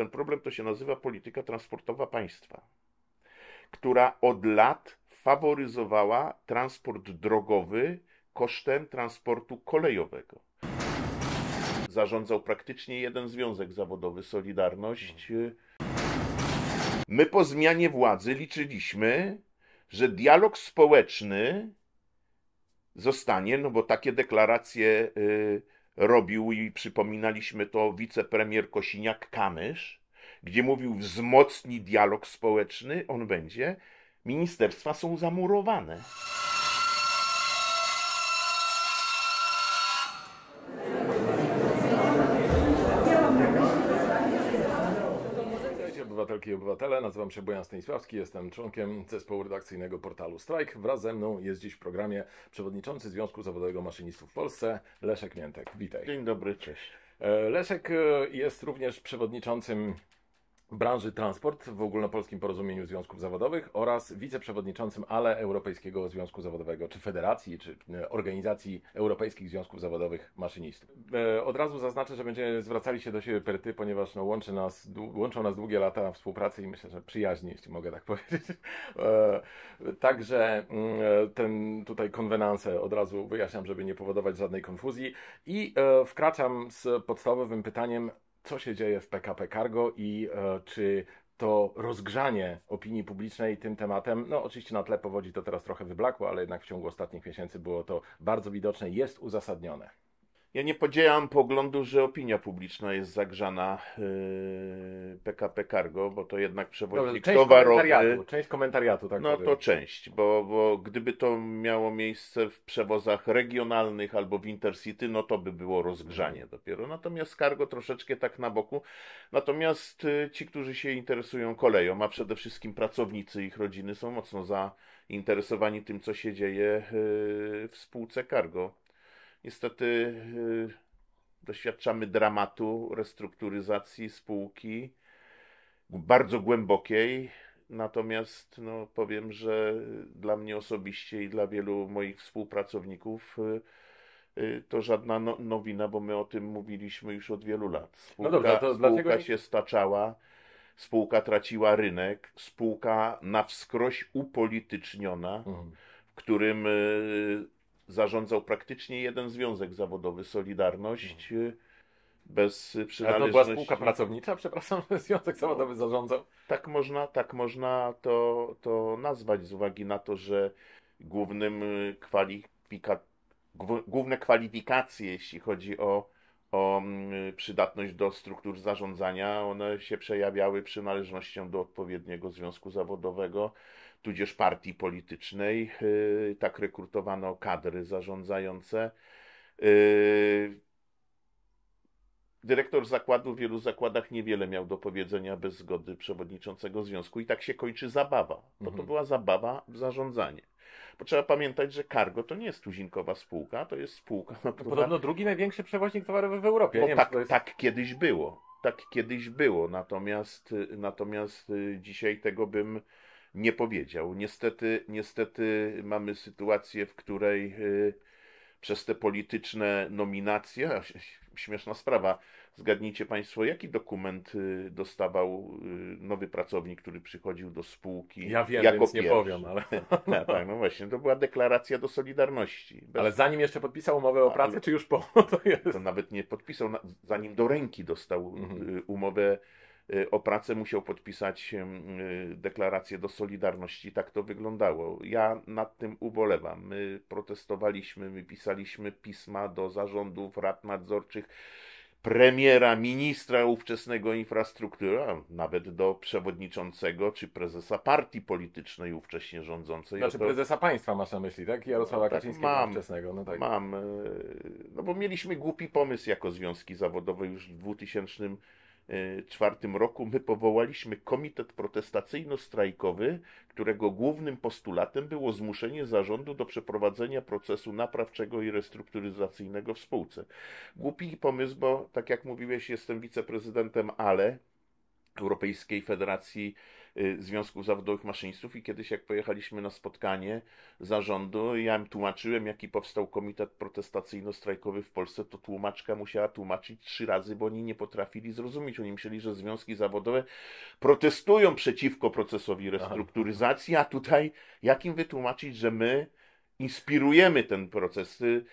Ten problem to się nazywa polityka transportowa państwa, która od lat faworyzowała transport drogowy kosztem transportu kolejowego. Zarządzał praktycznie jeden związek zawodowy Solidarność. My po zmianie władzy liczyliśmy, że dialog społeczny zostanie, no bo takie deklaracje. Yy, robił i przypominaliśmy to wicepremier Kosiniak-Kamysz, gdzie mówił wzmocni dialog społeczny, on będzie, ministerstwa są zamurowane. Obywatelki i Obywatele, nazywam się Bojan Stanisławski, jestem członkiem zespołu redakcyjnego portalu Strike. Wraz ze mną jest dziś w programie przewodniczący Związku Zawodowego Maszynistów w Polsce, Leszek Miętek. Witaj. Dzień dobry, cześć. E, Leszek e, jest również przewodniczącym branży transport w Ogólnopolskim Porozumieniu Związków Zawodowych oraz wiceprzewodniczącym ALE Europejskiego Związku Zawodowego, czy Federacji, czy e, Organizacji Europejskich Związków Zawodowych Maszynistów. E, od razu zaznaczę, że będziemy zwracali się do siebie perty, ponieważ no, łączy nas, łączą nas długie lata współpracy i myślę, że przyjaźni, jeśli mogę tak powiedzieć. E, także mm, ten tutaj konwenanse od razu wyjaśniam, żeby nie powodować żadnej konfuzji i wkraczam z podstawowym pytaniem, co się dzieje w PKP Cargo i e, czy to rozgrzanie opinii publicznej tym tematem, no oczywiście na tle powodzi to teraz trochę wyblakło, ale jednak w ciągu ostatnich miesięcy było to bardzo widoczne, jest uzasadnione. Ja nie podzielam poglądu, że opinia publiczna jest zagrzana yy, PKP Cargo, bo to jednak przewoźnik Dobra, towarowy. Komentariatu, część komentariatu, tak No powiem. to część, bo, bo gdyby to miało miejsce w przewozach regionalnych albo w Intercity, no to by było rozgrzanie mhm. dopiero. Natomiast Cargo troszeczkę tak na boku. Natomiast y, ci, którzy się interesują koleją, a przede wszystkim pracownicy ich rodziny są mocno zainteresowani tym, co się dzieje y, w spółce Cargo. Niestety y, doświadczamy dramatu restrukturyzacji spółki, bardzo głębokiej. Natomiast no, powiem, że dla mnie osobiście i dla wielu moich współpracowników y, y, to żadna no, nowina, bo my o tym mówiliśmy już od wielu lat. Spółka, no dobrze, to spółka się staczała, spółka traciła rynek, spółka na wskroś upolityczniona, mhm. w którym zarządzał praktycznie jeden związek zawodowy Solidarność. Mhm. Y, bez przynależności. A to była spółka pracownicza, przepraszam, związek zawodowy zarządzał. Tak można, tak można to, to nazwać z uwagi na to, że głównym y, kwalifikatorem główne kwalifikacje, jeśli chodzi o, o mm, przydatność do struktur zarządzania, one się przejawiały przynależnością do odpowiedniego związku zawodowego, tudzież partii politycznej. Y, tak rekrutowano kadry zarządzające. Y, dyrektor zakładu w wielu zakładach niewiele miał do powiedzenia bez zgody przewodniczącego związku i tak się kończy zabawa, bo to mhm. była zabawa w zarządzanie. Bo trzeba pamiętać, że Cargo to nie jest tuzinkowa spółka, to jest spółka. która... Podobno drugi największy przewoźnik towarowy w Europie. nie tak, jest... tak kiedyś było. Tak kiedyś było, natomiast, natomiast y, dzisiaj tego bym nie powiedział. Niestety, niestety mamy sytuację, w której y, przez te polityczne nominacje, śmieszna sprawa, zgadnijcie Państwo, jaki dokument y, dostawał y, nowy pracownik, który przychodził do spółki. Ja wiem, jako więc pierwszy. nie powiem, ale. ja, tak, tak, no właśnie, to była deklaracja do Solidarności. Bez... Ale zanim jeszcze podpisał umowę o pracę, ale... czy już po? To, jest... to nawet nie podpisał, zanim do ręki dostał mhm. umowę Y, o pracę musiał podpisać y, deklarację do Solidarności. Tak to wyglądało. Ja nad tym ubolewam. My protestowaliśmy, my pisaliśmy pisma do zarządów, rad nadzorczych premiera, ministra ówczesnego infrastruktury, a nawet do przewodniczącego czy prezesa partii politycznej ówcześnie rządzącej. Znaczy to... prezesa państwa masz na myśli, tak? Jarosława no, tak, Kaczyńskiego mam, ówczesnego. No tak. Mam, y, no bo mieliśmy głupi pomysł jako związki zawodowe już w 2000 1944 y, roku my powołaliśmy komitet protestacyjno-strajkowy, którego głównym postulatem było zmuszenie zarządu do przeprowadzenia procesu naprawczego i restrukturyzacyjnego w spółce. Głupi pomysł, bo tak jak mówiłeś, jestem wiceprezydentem, ale Europejskiej Federacji Y, związków Zawodowych Maszynistów i kiedyś jak pojechaliśmy na spotkanie zarządu, ja im tłumaczyłem, jaki powstał komitet protestacyjno-strajkowy w Polsce, to tłumaczka musiała tłumaczyć trzy razy, bo oni nie potrafili zrozumieć. Oni myśleli, że związki zawodowe protestują przeciwko procesowi restrukturyzacji, a tutaj jak im wytłumaczyć, że my inspirujemy ten proces. Y,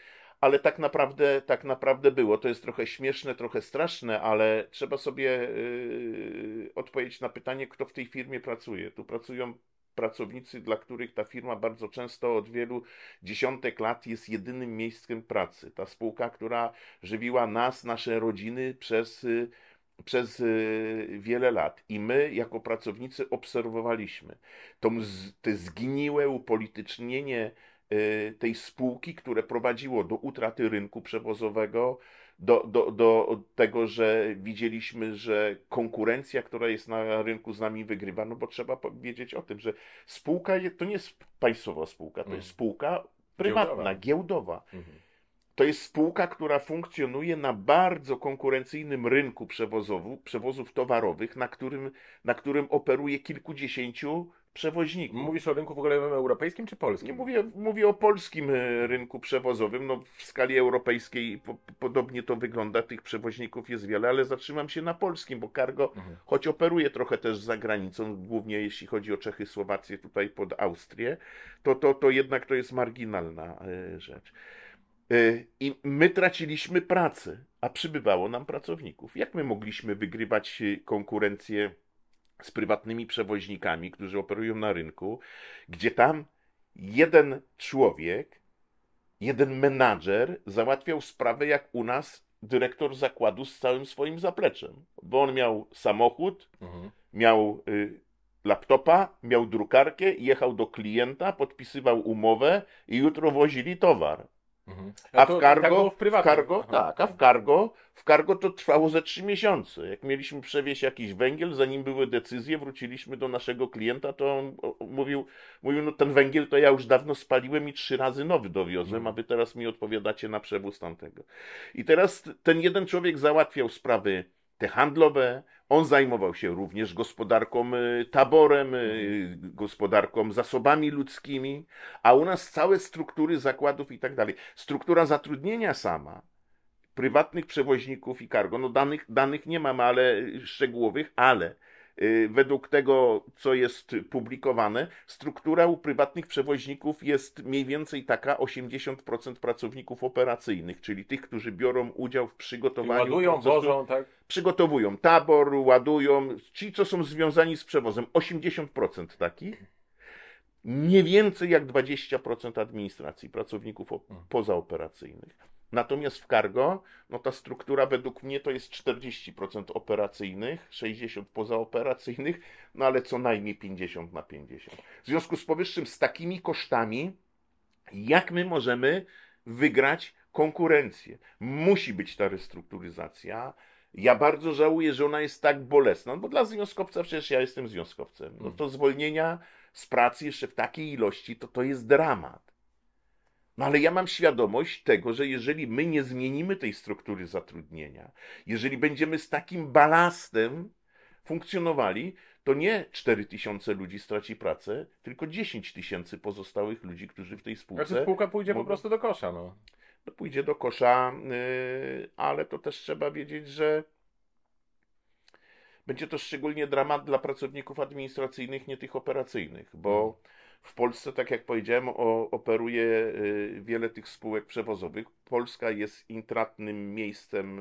ale tak naprawdę, tak naprawdę było. To jest trochę śmieszne, trochę straszne, ale trzeba sobie yy, odpowiedzieć na pytanie, kto w tej firmie pracuje. Tu pracują pracownicy, dla których ta firma bardzo często od wielu dziesiątek lat jest jedynym miejscem pracy. Ta spółka, która żywiła nas, nasze rodziny przez. Yy, przez yy, wiele lat i my jako pracownicy obserwowaliśmy to, to zgniłe upolitycznienie Y, tej spółki, które prowadziło do utraty rynku przewozowego, do, do, do tego, że widzieliśmy, że konkurencja, która jest na rynku z nami wygrywa, no bo trzeba powiedzieć o tym, że spółka to nie jest państwowa spółka, to jest mm. spółka prywatna, giełdowa. giełdowa. Mhm. To jest spółka, która funkcjonuje na bardzo konkurencyjnym rynku przewozów, przewozów towarowych, na którym, na którym operuje kilkudziesięciu przewoźników. Mówisz o rynku w ogóle europejskim czy polskim? mówię, mówię o polskim y, rynku przewozowym. No, w skali europejskiej po, podobnie to wygląda, tych przewoźników jest wiele, ale zatrzymam się na polskim, bo cargo, mhm. choć operuje trochę też za granicą, głównie jeśli chodzi o Czechy, Słowację, tutaj pod Austrię, to, to, to jednak to jest marginalna y, rzecz. Y, I my traciliśmy pracę, a przybywało nam pracowników. Jak my mogliśmy wygrywać konkurencję? z prywatnymi przewoźnikami, którzy operują na rynku, gdzie tam jeden człowiek, jeden menadżer załatwiał sprawę jak u nas dyrektor zakładu z całym swoim zapleczem. Bo on miał samochód, mhm. miał y, laptopa, miał drukarkę, jechał do klienta, podpisywał umowę i jutro wozili towar. Mhm. A, a w tak cargo, tak w, w cargo Aha. tak, a w cargo, w cargo to trwało ze trzy miesiące. Jak mieliśmy przewieźć jakiś węgiel, zanim były decyzje, wróciliśmy do naszego klienta, to on mówił, mówił no ten węgiel to ja już dawno spaliłem i trzy razy nowy dowiozłem, mhm. a wy teraz mi odpowiadacie na przewóz tamtego. I teraz ten jeden człowiek załatwiał sprawy te handlowe. On zajmował się również gospodarką y, taborem, y, gospodarką zasobami ludzkimi, a u nas całe struktury zakładów i tak dalej. Struktura zatrudnienia sama, prywatnych przewoźników i kargo, no danych, danych nie mamy, ale y, szczegółowych, ale Y, według tego, co jest publikowane, struktura u prywatnych przewoźników jest mniej więcej taka 80% pracowników operacyjnych, czyli tych, którzy biorą udział w przygotowaniu. I ładują, wożą, tak? Przygotowują tabor, ładują, ci, co są związani z przewozem, 80% takich nie więcej jak 20% administracji, pracowników hmm. pozaoperacyjnych. Natomiast w cargo, no ta struktura według mnie to jest 40% operacyjnych, 60% pozaoperacyjnych, no ale co najmniej 50 na 50. W związku z powyższym, z takimi kosztami, jak my możemy wygrać konkurencję? Musi być ta restrukturyzacja. Ja bardzo żałuję, że ona jest tak bolesna, no bo dla związkowca przecież ja jestem związkowcem. No hmm. to zwolnienia z pracy jeszcze w takiej ilości, to to jest dramat. No ale ja mam świadomość tego, że jeżeli my nie zmienimy tej struktury zatrudnienia, jeżeli będziemy z takim balastem funkcjonowali, to nie 4 tysiące ludzi straci pracę, tylko 10 tysięcy pozostałych ludzi, którzy w tej spółce... Znaczy spółka pójdzie mogą... po prostu do kosza, no. no pójdzie do kosza, yy, ale to też trzeba wiedzieć, że będzie to szczególnie dramat dla pracowników administracyjnych, nie tych operacyjnych, bo no. w Polsce, tak jak powiedziałem, o, operuje y, wiele tych spółek przewozowych. Polska jest intratnym miejscem,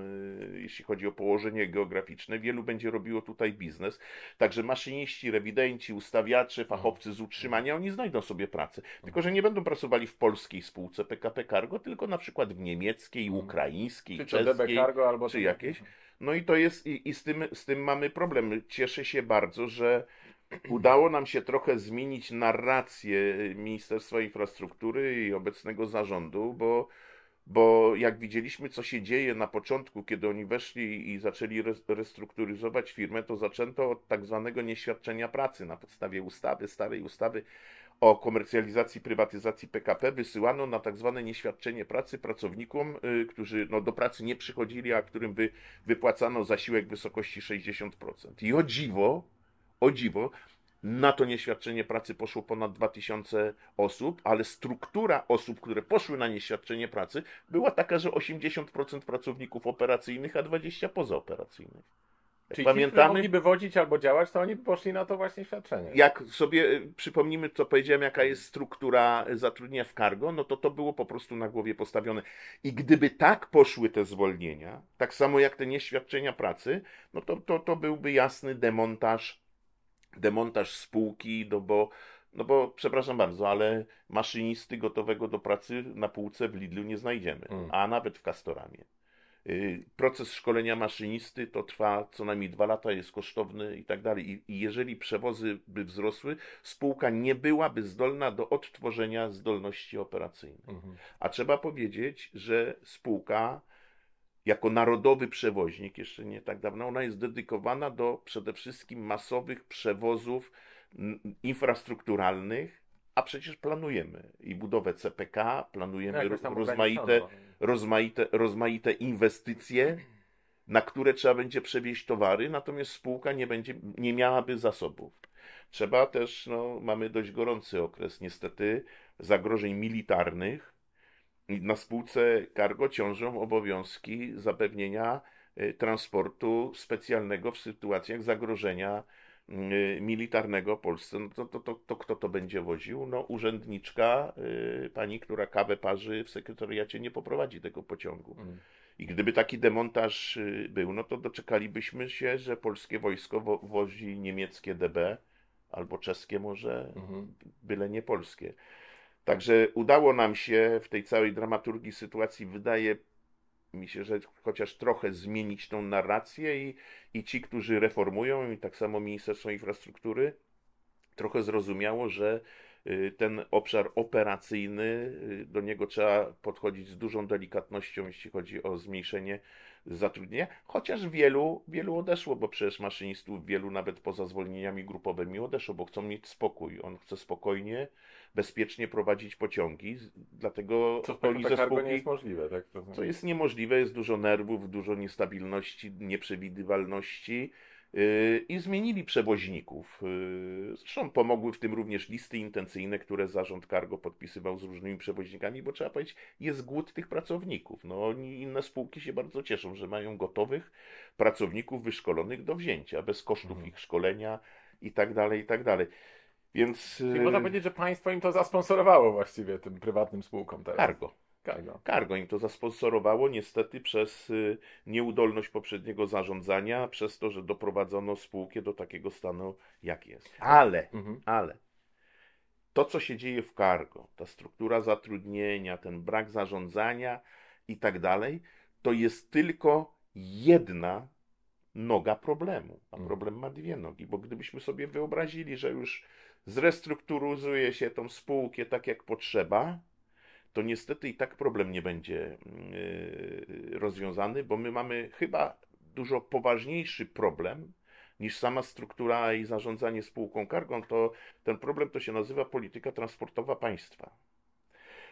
y, jeśli chodzi o położenie geograficzne. Wielu będzie robiło tutaj biznes. Także maszyniści, rewidenci, ustawiacze, no. fachowcy z utrzymania, oni znajdą sobie pracę. No. Tylko, że nie będą pracowali w polskiej spółce PKP Cargo, tylko na przykład w niemieckiej, ukraińskiej, czy czeskiej, DB Cargo albo czy jakiejś. No i to jest, i, i z, tym, z tym mamy problem. Cieszę się bardzo, że udało nam się trochę zmienić narrację Ministerstwa Infrastruktury i obecnego zarządu, bo, bo jak widzieliśmy, co się dzieje na początku, kiedy oni weszli i zaczęli restrukturyzować firmę, to zaczęto od tak zwanego nieświadczenia pracy na podstawie ustawy, starej ustawy o komercjalizacji prywatyzacji PKP wysyłano na tak zwane nieświadczenie pracy pracownikom, y, którzy no, do pracy nie przychodzili, a którym wy, wypłacano zasiłek w wysokości 60%. I o dziwo, o dziwo, na to nieświadczenie pracy poszło ponad 2000 osób, ale struktura osób, które poszły na nieświadczenie pracy, była taka, że 80% pracowników operacyjnych, a 20% pozaoperacyjnych. Czyli Pamiętamy, mogliby wodzić albo działać, to oni by poszli na to właśnie świadczenie. Jak sobie y, przypomnimy, co powiedziałem, jaka jest struktura zatrudnienia w cargo, no to to było po prostu na głowie postawione. I gdyby tak poszły te zwolnienia, tak samo jak te nieświadczenia pracy, no to, to, to byłby jasny demontaż, demontaż spółki, no bo, no bo, przepraszam bardzo, ale maszynisty gotowego do pracy na półce w Lidlu nie znajdziemy, mm. a nawet w Kastoramie. Y, proces szkolenia maszynisty to trwa co najmniej dwa lata, jest kosztowny i tak dalej. I jeżeli przewozy by wzrosły, spółka nie byłaby zdolna do odtworzenia zdolności operacyjnej. Mhm. A trzeba powiedzieć, że spółka jako narodowy przewoźnik, jeszcze nie tak dawno, ona jest dedykowana do przede wszystkim masowych przewozów infrastrukturalnych, a przecież planujemy i budowę CPK, planujemy no, rozmaite rozmaite, rozmaite inwestycje, na które trzeba będzie przewieźć towary, natomiast spółka nie, będzie, nie miałaby zasobów. Trzeba też, no, mamy dość gorący okres, niestety, zagrożeń militarnych. Na spółce cargo ciążą obowiązki zapewnienia y, transportu specjalnego w sytuacjach zagrożenia Y, militarnego Polsce, no to, to, to, to, kto to będzie woził? No urzędniczka, y, pani, która kawę parzy w sekretariacie, nie poprowadzi tego pociągu. Mm. I gdyby taki demontaż y, był, no to doczekalibyśmy się, że polskie wojsko wo wozi niemieckie DB albo czeskie może, mm -hmm. byle nie polskie. Także udało nam się w tej całej dramaturgii sytuacji, wydaje, mi się, że chociaż trochę zmienić tą narrację i, i ci, którzy reformują, i tak samo Ministerstwo Infrastruktury, trochę zrozumiało, że y, ten obszar operacyjny, y, do niego trzeba podchodzić z dużą delikatnością, jeśli chodzi o zmniejszenie zatrudnienia, chociaż wielu, wielu odeszło, bo przecież maszynistów, wielu nawet poza zwolnieniami grupowymi odeszło, bo chcą mieć spokój. On chce spokojnie bezpiecznie prowadzić pociągi, dlatego co w PKP tak spółki, nie jest możliwe. Tak? To... Znaczy- co jest niemożliwe, jest dużo nerwów, dużo niestabilności, nieprzewidywalności. Yy, I zmienili przewoźników. Yy, zresztą pomogły w tym również listy intencyjne, które zarząd cargo podpisywał z różnymi przewoźnikami, bo trzeba powiedzieć, jest głód tych pracowników. No, inne spółki się bardzo cieszą, że mają gotowych pracowników wyszkolonych do wzięcia, bez kosztów mhm. ich szkolenia i tak dalej, i tak dalej. Więc... Czyli y, można powiedzieć, że państwo im to zasponsorowało właściwie tym prywatnym spółkom teraz. Cargo. Cargo. Cargo im to zasponsorowało niestety przez y, nieudolność poprzedniego zarządzania, przez to, że doprowadzono spółkę do takiego stanu, jak jest. Ale, mhm. ale to, co się dzieje w Cargo, ta struktura zatrudnienia, ten brak zarządzania i tak dalej, to jest tylko jedna noga problemu. A mhm. problem ma dwie nogi, bo gdybyśmy sobie wyobrazili, że już zrestrukturyzuje się tą spółkę tak jak potrzeba, to niestety i tak problem nie będzie yy, rozwiązany, bo my mamy chyba dużo poważniejszy problem niż sama struktura i zarządzanie spółką kargą, to ten problem to się nazywa polityka transportowa państwa,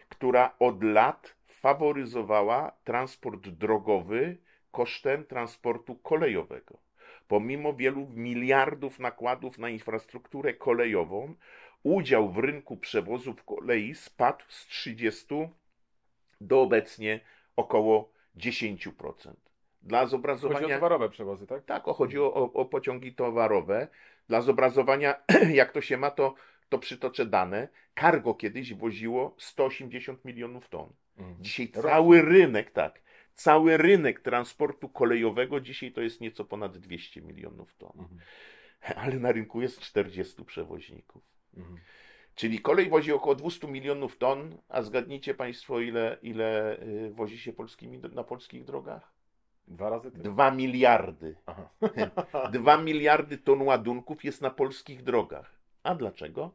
która od lat faworyzowała transport drogowy kosztem transportu kolejowego pomimo wielu miliardów nakładów na infrastrukturę kolejową, udział w rynku przewozów kolei spadł z 30 do obecnie około 10%. Dla zobrazowania... Chodzi o towarowe przewozy, tak? Tak, o, chodzi o, o pociągi towarowe. Dla zobrazowania, jak to się ma, to, to przytoczę dane. Cargo kiedyś woziło 180 milionów ton. Mhm. Dzisiaj cały rynek, tak, Cały rynek transportu kolejowego dzisiaj to jest nieco ponad 200 milionów ton, mhm. ale na rynku jest 40 przewoźników. Mhm. Czyli kolej wozi około 200 milionów ton, a zgadnijcie Państwo, ile, ile y, wozi się polskimi, na polskich drogach? Dwa razy tyle. Dwa miliardy. Aha. Dwa miliardy ton ładunków jest na polskich drogach. A dlaczego?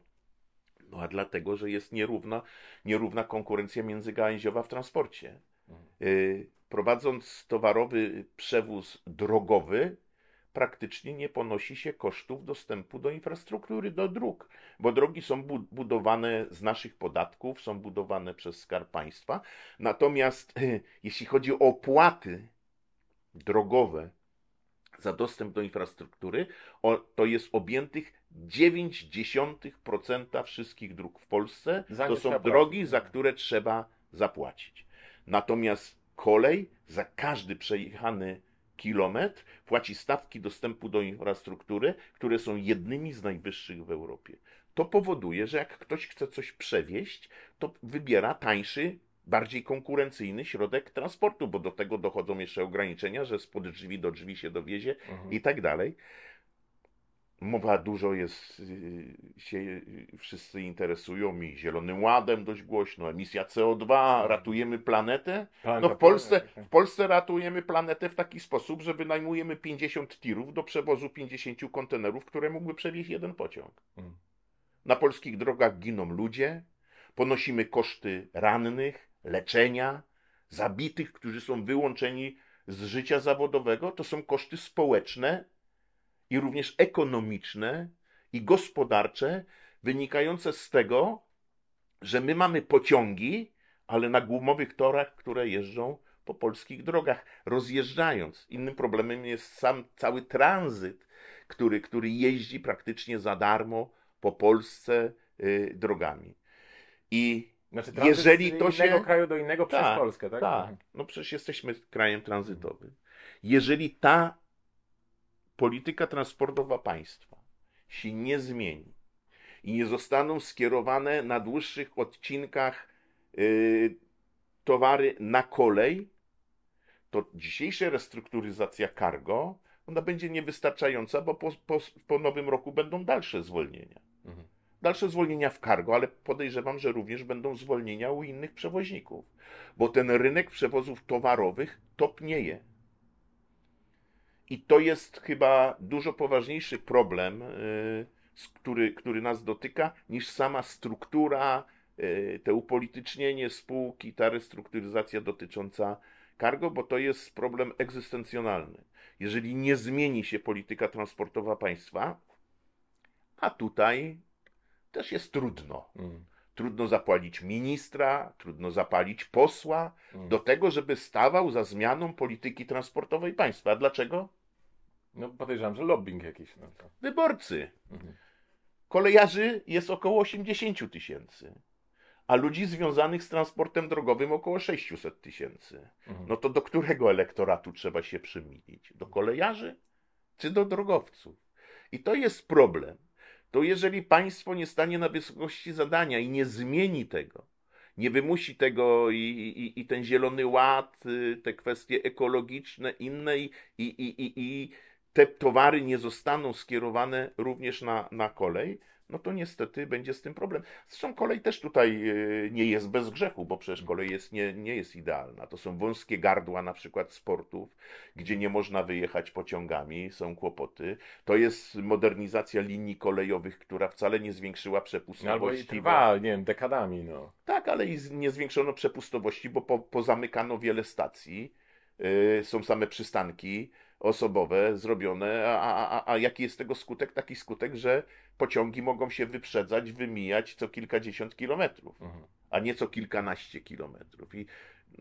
No a dlatego, że jest nierówna, nierówna konkurencja międzygałęziowa w transporcie. Y, prowadząc towarowy przewóz drogowy, praktycznie nie ponosi się kosztów dostępu do infrastruktury, do dróg, bo drogi są budowane z naszych podatków, są budowane przez Skarb Państwa. Natomiast y, jeśli chodzi o opłaty drogowe za dostęp do infrastruktury, to jest objętych 0,9% wszystkich dróg w Polsce. to są drogi, za które trzeba zapłacić. Natomiast kolej za każdy przejechany kilometr płaci stawki dostępu do infrastruktury, które są jednymi z najwyższych w Europie. To powoduje, że jak ktoś chce coś przewieźć, to wybiera tańszy, bardziej konkurencyjny środek transportu, bo do tego dochodzą jeszcze ograniczenia, że spod drzwi do drzwi się dowiezie mhm. i tak dalej. Mowa dużo jest, y, się wszyscy interesują i Zielonym Ładem dość głośno, emisja CO2, tak. ratujemy planetę. Tak, no w tak, Polsce, w Polsce ratujemy planetę w taki sposób, że wynajmujemy 50 tirów do przewozu 50 kontenerów, które mógłby przewieźć jeden pociąg. Hmm. Na polskich drogach giną ludzie, ponosimy koszty rannych, leczenia, zabitych, którzy są wyłączeni z życia zawodowego. To są koszty społeczne, i również ekonomiczne i gospodarcze, wynikające z tego, że my mamy pociągi, ale na gumowych torach, które jeżdżą po polskich drogach, rozjeżdżając. Innym problemem jest sam cały tranzyt, który, który jeździ praktycznie za darmo po Polsce y, drogami. I znaczy, jeżeli to z jednego się... kraju do innego ta, przez tak, Polskę, tak? Tak, mhm. no przecież jesteśmy krajem tranzytowym. Jeżeli ta polityka transportowa państwa się nie zmieni i nie zostaną skierowane na dłuższych odcinkach y, towary na kolej, to dzisiejsza restrukturyzacja cargo ona będzie niewystarczająca, bo po, po, po nowym roku będą dalsze zwolnienia. Mhm. Dalsze zwolnienia w cargo, ale podejrzewam, że również będą zwolnienia u innych przewoźników, bo ten rynek przewozów towarowych topnieje. I to jest chyba dużo poważniejszy problem, y, który, który nas dotyka, niż sama struktura, y, te upolitycznienie spółki, ta restrukturyzacja dotycząca kargo, bo to jest problem egzystencjonalny. Jeżeli nie zmieni się polityka transportowa państwa, a tutaj też jest trudno. Mm. Trudno zapalić ministra, trudno zapalić posła mm. do tego, żeby stawał za zmianą polityki transportowej państwa. dlaczego? No podejrzewam, że lobbying jakiś. No to. Wyborcy. Mhm. Kolejarzy jest około 80 tysięcy, a ludzi związanych z transportem drogowym około 600 tysięcy. Mhm. No to do którego elektoratu trzeba się przymilić? Do kolejarzy czy do drogowców? I to jest problem. To jeżeli państwo nie stanie na wysokości zadania i nie zmieni tego, nie wymusi tego i, i, i ten zielony ład, y, te kwestie ekologiczne, inne i, i, i, i te towary nie zostaną skierowane również na, na kolej, no to niestety będzie z tym problem. Zresztą kolej też tutaj e, nie jest bez grzechu, bo przecież kolej jest, nie, nie jest idealna. To są wąskie gardła na przykład sportów, gdzie nie można wyjechać pociągami, są kłopoty. To jest modernizacja linii kolejowych, która wcale nie zwiększyła przepustowości. Albo i trwa, nie wiem, dekadami. No. Tak, ale i nie zwiększono przepustowości, bo po, pozamykano wiele stacji, yy, są same przystanki osobowe zrobione, a, a, a jaki jest tego skutek? Taki skutek, że pociągi mogą się wyprzedzać, wymijać co kilkadziesiąt kilometrów, mhm. a nie co kilkanaście kilometrów. I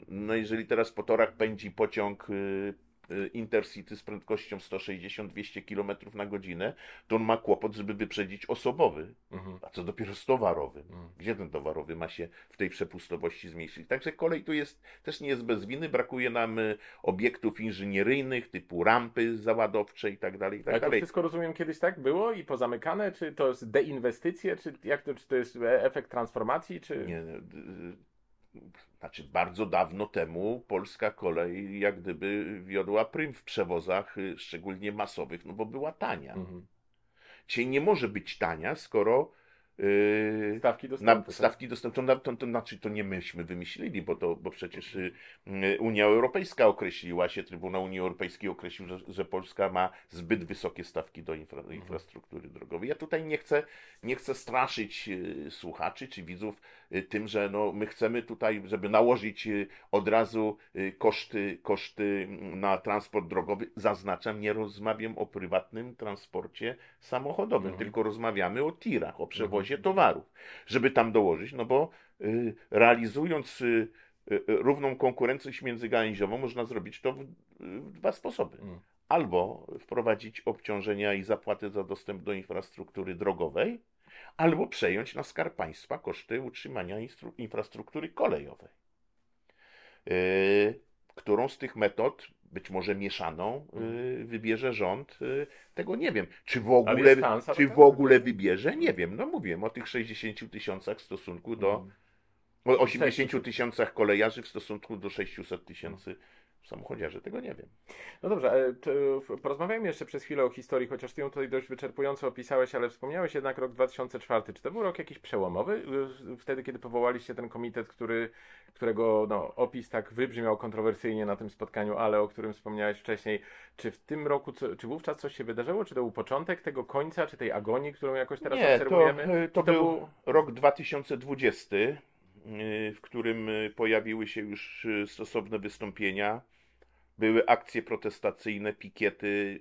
no jeżeli teraz po torach pędzi pociąg y, Y, Intercity z prędkością 160-200 km na godzinę, to on ma kłopot, żeby wyprzedzić osobowy, mhm. a co dopiero z towarowym. Mhm. Gdzie ten towarowy ma się w tej przepustowości zmniejszyć? Także kolej tu jest też nie jest bez winy, brakuje nam y, obiektów inżynieryjnych typu rampy załadowcze i tak dalej. I tak Ale dalej. to wszystko rozumiem kiedyś tak było i pozamykane? Czy to jest deinwestycje? Czy, jak to, czy to jest e, efekt transformacji? Czy... Nie, no, y, znaczy bardzo dawno temu polska kolej jak gdyby wiodła prym w przewozach, y, szczególnie masowych, no bo była tania. Mhm. Dzisiaj nie może być tania, skoro Yy, stawki dostępu. Na, tak. stawki dostępu. To, to, to, znaczy, to nie myśmy wymyślili, bo, to, bo przecież yy, Unia Europejska określiła się, Trybunał Unii Europejskiej określił, że, że Polska ma zbyt wysokie stawki do infra, mhm. infrastruktury drogowej. Ja tutaj nie chcę, nie chcę straszyć yy, słuchaczy czy widzów tym, że no, my chcemy tutaj, żeby nałożyć od razu koszty, koszty mm, na transport drogowy. Zaznaczam, nie rozmawiam o prywatnym transporcie samochodowym, mhm. tylko rozmawiamy o tirach, o mhm. przewozie towarów, żeby tam dołożyć, no bo y, realizując y, y, równą konkurencję międzygałęziową, można zrobić to w, dwa sposoby. Mm. Albo wprowadzić obciążenia i zapłaty za dostęp do infrastruktury drogowej, albo przejąć na skarb państwa koszty utrzymania infrastruktury kolejowej. Którą z tych metod być może mieszaną, mhm. y, wybierze rząd, y, tego nie wiem. Czy w ogóle, szansa, czy w ogóle wybierze? Nie wiem. No mówiłem o tych 60 tysiącach w stosunku do, mhm. o 80 tysiącach kolejarzy w stosunku do 600 tysięcy no że tego nie wiem. No dobrze, porozmawiajmy jeszcze przez chwilę o historii, chociaż ty ją tutaj dość wyczerpująco opisałeś, ale wspomniałeś jednak rok 2004. Czy to był rok jakiś przełomowy? Wtedy, kiedy powołaliście ten komitet, który, którego no, opis tak wybrzmiał kontrowersyjnie na tym spotkaniu, ale o którym wspomniałeś wcześniej. Czy w tym roku, czy wówczas coś się wydarzyło? Czy to był początek tego końca, czy tej agonii, którą jakoś teraz nie, obserwujemy? Y, to, to, to był, był rok 2020 Y, w którym y, pojawiły się już y, stosowne wystąpienia. Były akcje protestacyjne, pikiety,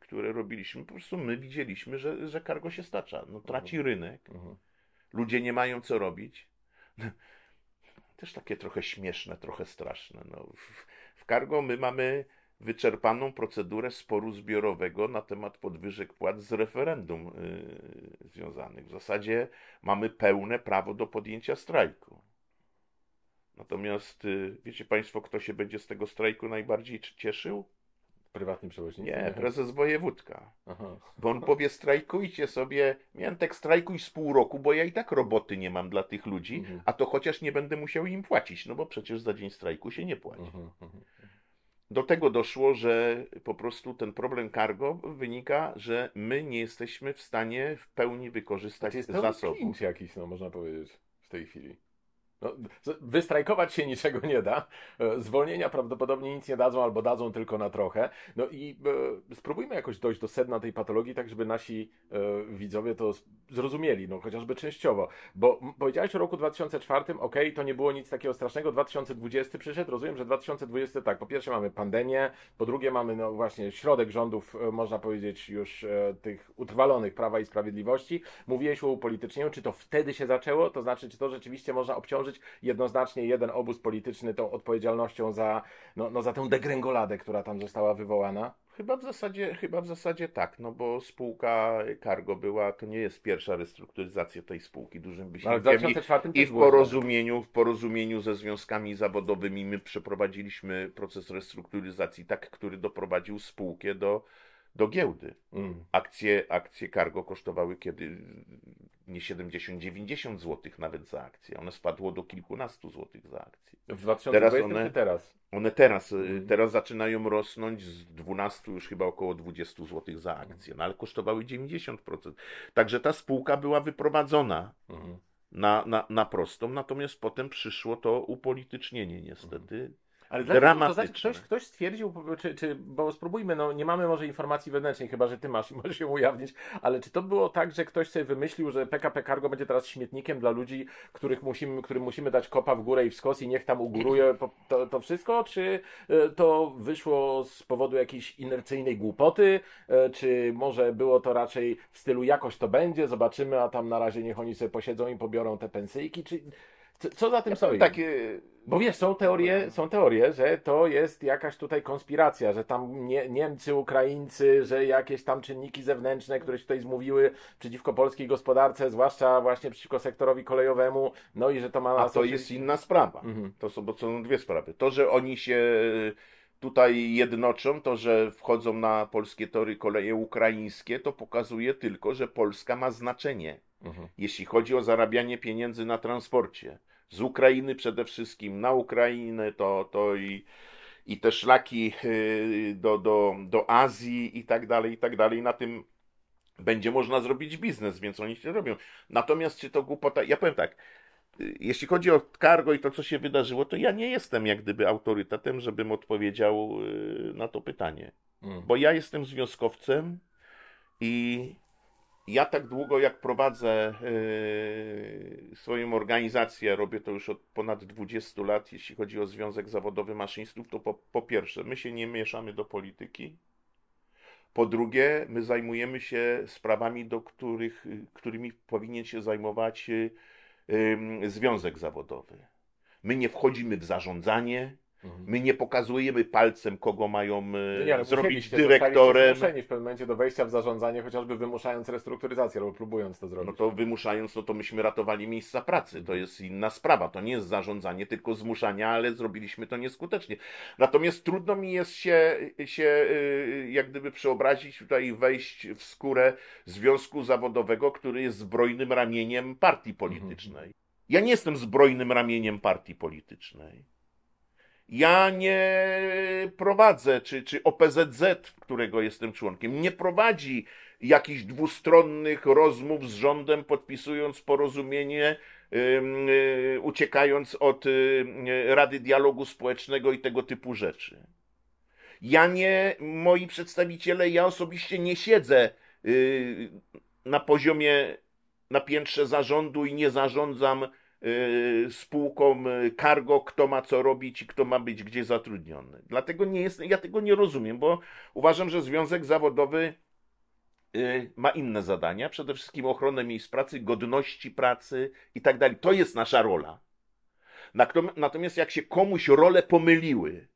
które robiliśmy. Po prostu my widzieliśmy, że, że cargo się stacza. No, traci mhm. rynek. Mhm. Ludzie nie mają co robić. Też takie trochę śmieszne, trochę straszne. No, w, w cargo my mamy wyczerpaną procedurę sporu zbiorowego na temat podwyżek płat z referendum yy, związanych. W zasadzie mamy pełne prawo do podjęcia strajku. Natomiast yy, wiecie Państwo, kto się będzie z tego strajku najbardziej cieszył? Prywatny przewoźnik? Nie, prezes wojewódka. Aha. Bo on powie, strajkujcie sobie, miętek, strajkuj z pół roku, bo ja i tak roboty nie mam dla tych ludzi, mhm. a to chociaż nie będę musiał im płacić, no bo przecież za dzień strajku się nie płaci. Mhm. mhm, mhm do tego doszło, że po prostu ten problem cargo wynika, że my nie jesteśmy w stanie w pełni wykorzystać znaczy zasobów. To jest zasobów. jakiś, no, można powiedzieć, w tej chwili. No, wystrajkować się niczego nie da. E, zwolnienia prawdopodobnie nic nie dadzą albo dadzą tylko na trochę. No i e, spróbujmy jakoś dojść do sedna tej patologii, tak żeby nasi e, widzowie to zrozumieli, no chociażby częściowo. Bo powiedziałeś o roku 2004, ok, to nie było nic takiego strasznego. 2020 przyszedł, rozumiem, że 2020 tak. Po pierwsze mamy pandemię, po drugie mamy no właśnie środek rządów, e, można powiedzieć już e, tych utrwalonych Prawa i Sprawiedliwości. Mówiłeś o upolitycznieniu, czy to wtedy się zaczęło? To znaczy, czy to rzeczywiście można obciążyć Jednoznacznie jeden obóz polityczny tą odpowiedzialnością za, no, no za tę degręgoladę, która tam została wywołana. Chyba w, zasadzie, chyba w zasadzie tak, no bo spółka Cargo była, to nie jest pierwsza restrukturyzacja tej spółki dużym no, wysiłkiem. No, I, w porozumieniu, w porozumieniu ze związkami zawodowymi my przeprowadziliśmy proces restrukturyzacji, tak, który doprowadził spółkę do do giełdy. Mm. Akcje, akcje cargo kosztowały kiedy nie 70-90 zł nawet za akcję. One spadło do kilkunastu złotych za akcję. W 2020 teraz one, teraz? One y, teraz, mm. teraz zaczynają rosnąć z 12 już chyba około 20 zł za mhm. akcję, no ale kosztowały 90%. Także ta spółka była wyprowadzona. Mm na, na, na prostą, natomiast potem przyszło to upolitycznienie niestety, ale dlaczego to znaczy ktoś, ktoś stwierdził, czy, czy, bo spróbujmy, no nie mamy może informacji wewnętrznej, chyba że ty masz i możesz ją ujawnić, ale czy to było tak, że ktoś sobie wymyślił, że PKP Cargo będzie teraz śmietnikiem dla ludzi, których musimy, którym musimy dać kopa w górę i w skos i niech tam ugóruje to, to wszystko, czy e, to wyszło z powodu jakiejś inercyjnej głupoty, e, czy może było to raczej w stylu jakoś to będzie, zobaczymy, a tam na razie niech oni sobie posiedzą i pobiorą te pensyjki, czy co za tym ja stoi? Bo wiesz, są teorie, są teorie, że to jest jakaś tutaj konspiracja, że tam nie, Niemcy, Ukraińcy, że jakieś tam czynniki zewnętrzne, które się tutaj zmówiły przeciwko polskiej gospodarce, zwłaszcza właśnie przeciwko sektorowi kolejowemu, no i że to ma... A to jest inna sprawa. Mhm. To są, bo są dwie sprawy. To, że oni się e, tutaj jednoczą, to, że wchodzą na polskie tory koleje ukraińskie, to pokazuje tylko, że Polska ma znaczenie, mhm. jeśli chodzi o zarabianie pieniędzy na transporcie z Ukrainy przede wszystkim na Ukrainę, to, to i, i te szlaki y, do, do, do Azji i tak dalej, i tak dalej. Na tym będzie można zrobić biznes, więc oni się robią. Natomiast czy to głupota, ja powiem tak, y, jeśli chodzi o cargo i to, co się wydarzyło, to ja nie jestem jak gdyby autorytetem, żebym odpowiedział y, na to pytanie. Mm. Bo ja jestem związkowcem i ja tak długo jak prowadzę yy, swoją organizację, robię to już od ponad 20 lat, jeśli chodzi o Związek Zawodowy Maszynistów, to po, po pierwsze, my się nie mieszamy do polityki. Po drugie, my zajmujemy się sprawami, do których, którymi powinien się zajmować yy, yy, Związek Zawodowy. My nie wchodzimy w zarządzanie, Mhm. My nie pokazujemy palcem, kogo mają e, nie, ale zrobić dyrektorem. Zmuszeni w pewnym momencie do wejścia w zarządzanie, chociażby wymuszając restrukturyzację albo próbując to zrobić. No to wymuszając, no to myśmy ratowali miejsca pracy. To jest inna sprawa. To nie jest zarządzanie, tylko zmuszania, ale zrobiliśmy to nieskutecznie. Natomiast trudno mi jest się, się e, jak gdyby przeobrazić tutaj wejść w skórę związku zawodowego, który jest zbrojnym ramieniem partii politycznej. Mhm. Ja nie jestem zbrojnym ramieniem partii politycznej. Ja nie prowadzę, czy, czy OPZZ, którego jestem członkiem, nie prowadzi jakichś dwustronnych rozmów z rządem, podpisując porozumienie, y, uciekając od y, y, Rady Dialogu Społecznego i tego typu rzeczy. Ja nie, moi przedstawiciele, ja osobiście nie siedzę na poziomie, na piętrze zarządu i nie zarządzam Y, spółkom y, cargo, kto ma co robić i kto ma być gdzie zatrudniony. Dlatego nie jest, ja tego nie rozumiem, bo uważam, że związek zawodowy y, ma inne zadania, przede wszystkim ochronę miejsc pracy, godności pracy i tak dalej. To jest nasza rola. Natomiast jak się komuś role pomyliły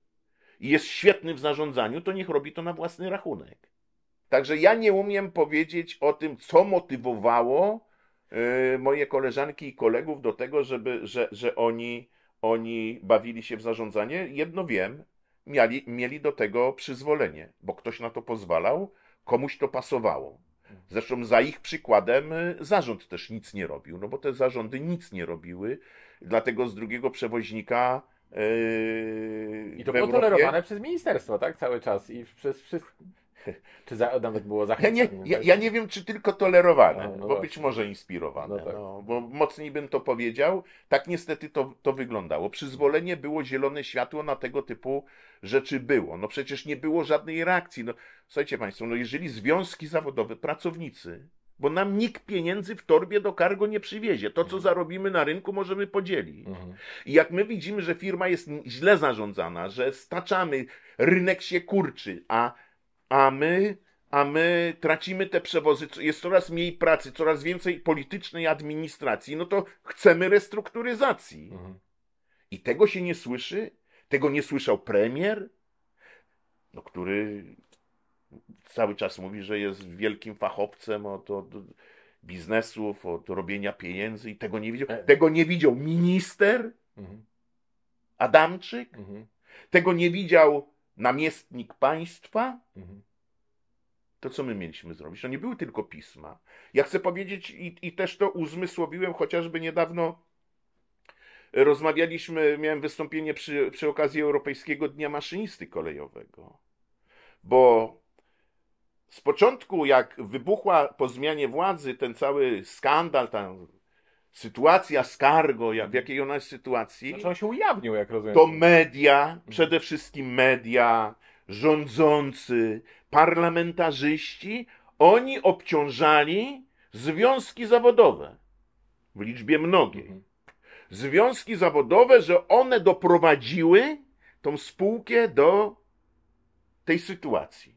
i jest świetny w zarządzaniu, to niech robi to na własny rachunek. Także ja nie umiem powiedzieć o tym, co motywowało Y, moje koleżanki i kolegów do tego, żeby, że, że oni, oni bawili się w zarządzanie. Jedno wiem, mieli, mieli do tego przyzwolenie, bo ktoś na to pozwalał, komuś to pasowało. Zresztą za ich przykładem y, zarząd też nic nie robił, no bo te zarządy nic nie robiły, dlatego z drugiego przewoźnika. Yy, I to było Europie... tolerowane przez ministerstwo, tak? Cały czas i przez wszystkich. Czy za, nawet było zachęcane? Ja nie, ja, tak? ja nie wiem, czy tylko tolerowane, no, no bo właśnie. być może inspirowane, no, tak. no, bo mocniej bym to powiedział. Tak niestety to, to wyglądało. Przyzwolenie było, zielone światło na tego typu rzeczy było. No przecież nie było żadnej reakcji. No, słuchajcie Państwo, no jeżeli związki zawodowe, pracownicy, bo nam nikt pieniędzy w torbie do kargo nie przywiezie. To, co mhm. zarobimy na rynku, możemy podzielić. Mhm. I jak my widzimy, że firma jest źle zarządzana, że staczamy, rynek się kurczy, a a my, a my tracimy te przewozy, jest coraz mniej pracy, coraz więcej politycznej administracji, no to chcemy restrukturyzacji. Mhm. I tego się nie słyszy, tego nie słyszał premier, no, który cały czas mówi, że jest wielkim fachowcem od, od biznesów, od robienia pieniędzy i tego nie widział. E. Tego nie widział minister mhm. Adamczyk, mhm. tego nie widział namiestnik państwa, mhm. to co my mieliśmy zrobić? To nie były tylko pisma. Ja chcę powiedzieć, i, i też to uzmysłowiłem, chociażby niedawno rozmawialiśmy, miałem wystąpienie przy, przy okazji Europejskiego Dnia Maszynisty Kolejowego, bo z początku, jak wybuchła po zmianie władzy ten cały skandal, tam sytuacja skargo w mhm. jakiej ona jest sytuacji. Znaczy on się ujawnił, jak rozumiem. To media, przede wszystkim media, rządzący, parlamentarzyści, oni obciążali związki zawodowe w liczbie mnogiej. Mhm. Związki zawodowe, że one doprowadziły tą spółkę do tej sytuacji.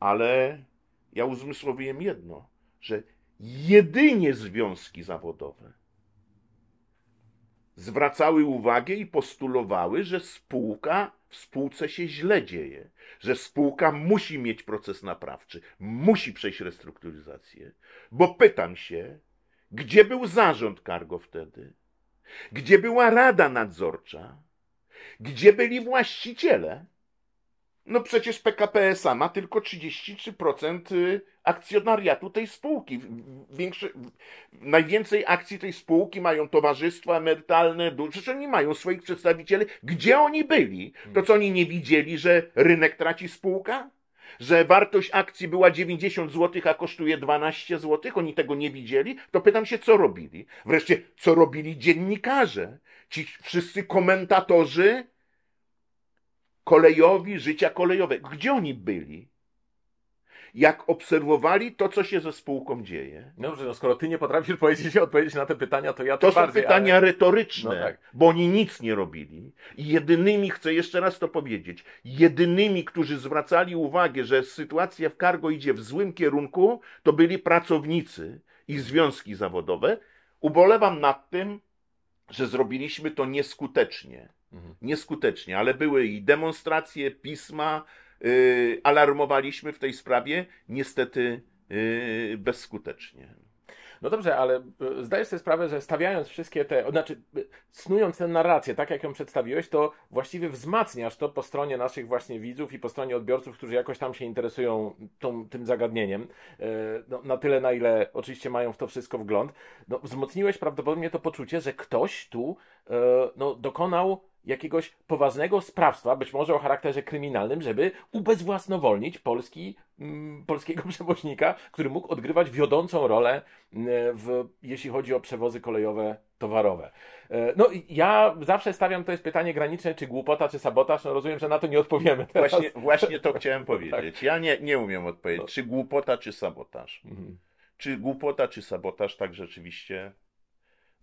Ale ja uzmysłowiłem jedno, że jedynie związki zawodowe zwracały uwagę i postulowały, że spółka w spółce się źle dzieje, że spółka musi mieć proces naprawczy, musi przejść restrukturyzację. Bo pytam się, gdzie był zarząd kargo wtedy? Gdzie była rada nadzorcza? Gdzie byli właściciele? No przecież PKP tylko ma tylko 33% akcjonariatu tej spółki. najwięcej akcji tej spółki mają towarzystwa emerytalne, przecież oni mają swoich przedstawicieli. Gdzie oni byli? To co oni nie widzieli, że rynek traci spółka? Że wartość akcji była 90 zł, a kosztuje 12 zł, oni tego nie widzieli, to pytam się, co robili. Wreszcie, co robili dziennikarze, ci wszyscy komentatorzy kolejowi życia kolejowego. Gdzie oni byli? jak obserwowali to, co się ze spółką dzieje. No dobrze, no skoro ty nie potrafisz powiedzieć, odpowiedzieć na te pytania, to ja to To są pytania ale... retoryczne, no tak. bo oni nic nie robili. I jedynymi, chcę jeszcze raz to powiedzieć, jedynymi, którzy zwracali uwagę, że sytuacja w cargo idzie w złym kierunku, to byli pracownicy i związki zawodowe. Ubolewam nad tym, że zrobiliśmy to nieskutecznie. Mhm. Nieskutecznie, ale były i demonstracje, pisma, Y, alarmowaliśmy w tej sprawie, niestety y, bezskutecznie. No dobrze, ale y, zdajesz sobie sprawę, że stawiając wszystkie te, znaczy snując tę narrację, tak jak ją przedstawiłeś, to właściwie wzmacniasz to po stronie naszych właśnie widzów i po stronie odbiorców, którzy jakoś tam się interesują tą, tym zagadnieniem, no, na tyle, na ile oczywiście mają w to wszystko wgląd. No, wzmocniłeś prawdopodobnie to poczucie, że ktoś tu no, dokonał jakiegoś poważnego sprawstwa, być może o charakterze kryminalnym, żeby ubezwłasnowolnić polski, mm, polskiego przewoźnika, który mógł odgrywać wiodącą rolę, mm, w, jeśli chodzi o przewozy kolejowe towarowe. E, no ja zawsze stawiam, to jest pytanie graniczne, czy głupota, czy sabotaż, no rozumiem, że na to nie odpowiemy teraz. Właśnie, właśnie to chciałem tak. powiedzieć. Ja nie, nie umiem odpowiedzieć, no. czy głupota, czy sabotaż. Mhm. Czy głupota, czy sabotaż, tak rzeczywiście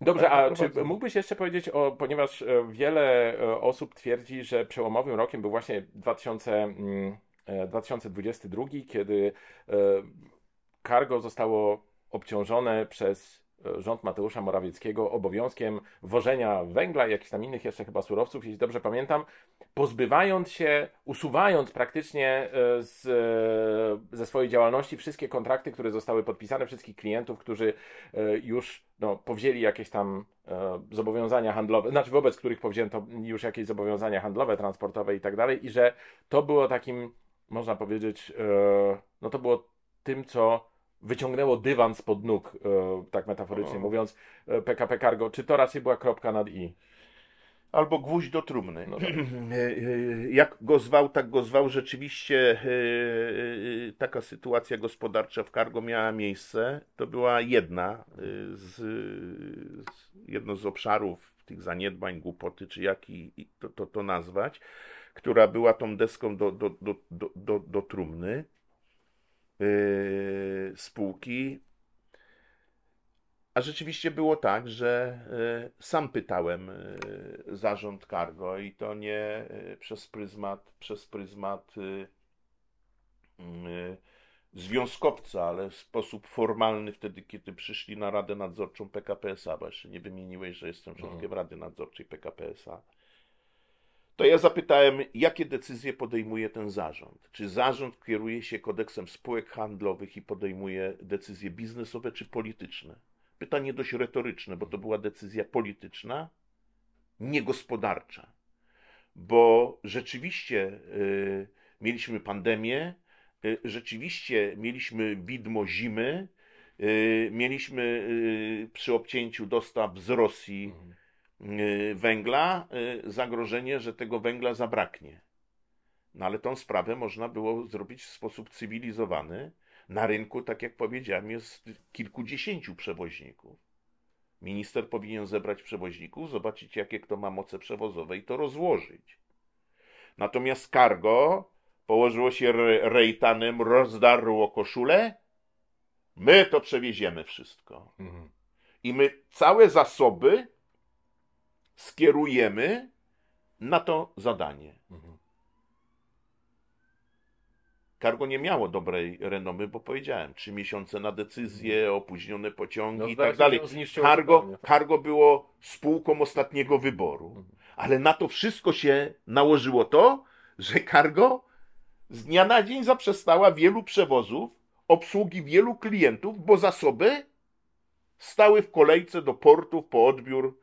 Dobrze, a czy mógłbyś jeszcze powiedzieć o, ponieważ e, wiele e, osób twierdzi, że przełomowym rokiem był właśnie 2000, 2022, mm, e, kiedy cargo zostało obciążone przez E, rząd Mateusza Morawieckiego obowiązkiem wożenia węgla i jakichś tam innych jeszcze chyba surowców, jeśli dobrze pamiętam, pozbywając się, usuwając praktycznie e, z, e, ze swojej działalności wszystkie kontrakty, które zostały podpisane, wszystkich klientów, którzy już no, powzięli jakieś tam zobowiązania handlowe, znaczy wobec których powzięto już jakieś zobowiązania handlowe, transportowe i tak dalej i że to było takim, można powiedzieć, no to było tym, co wyciągnęło dywan spod nóg, e, tak metaforycznie o. No. mówiąc, PKP e, Cargo, czy to raczej była kropka nad i? Albo gwóźdź do trumny. No tak. E, jak go zwał, tak go zwał. Rzeczywiście taka sytuacja gospodarcza w Cargo miała miejsce. To była jedna z, z jedno z obszarów tych zaniedbań, głupoty, czy jak i, to, to, to nazwać, która była tą deską do, do, do, do, do, do trumny. Y, spółki. A rzeczywiście było tak, że y, sam pytałem y, zarząd Cargo i to nie przez pryzmat, przez pryzmat związkowca, ale w sposób formalny wtedy, kiedy przyszli na Radę Nadzorczą PKPSA, SA, bo jeszcze nie wymieniłeś, że jestem mhm. członkiem Rady Nadzorczej PKPSA to ja zapytałem, jakie decyzje podejmuje ten zarząd? Czy zarząd kieruje się kodeksem spółek handlowych i podejmuje decyzje biznesowe czy polityczne? Pytanie dość retoryczne, bo to była decyzja polityczna, niegospodarcza. Bo rzeczywiście yy, mieliśmy pandemię, yy, rzeczywiście mieliśmy widmo zimy, yy, mieliśmy y, przy obcięciu dostaw z Rosji. Mhm Y, węgla, y, zagrożenie, że tego węgla zabraknie. No ale tą sprawę można było zrobić w sposób cywilizowany. Na rynku, tak jak powiedziałem, jest kilkudziesięciu przewoźników. Minister powinien zebrać przewoźników, zobaczyć, jakie kto ma moce przewozowe i to rozłożyć. Natomiast cargo położyło się rejtanem, rozdarło koszulę. My to przewieziemy wszystko. Mhm. I my całe zasoby skierujemy na to zadanie. Kargo mhm. nie miało dobrej renomy, bo powiedziałem, trzy miesiące na decyzję, mhm. opóźnione pociągi no, i tak, tak dalej. Kargo, kargo tak. było spółką ostatniego wyboru. Mhm. Ale na to wszystko się nałożyło to, że kargo z dnia na dzień zaprzestała wielu przewozów, obsługi wielu klientów, bo zasoby stały w kolejce do portów po odbiór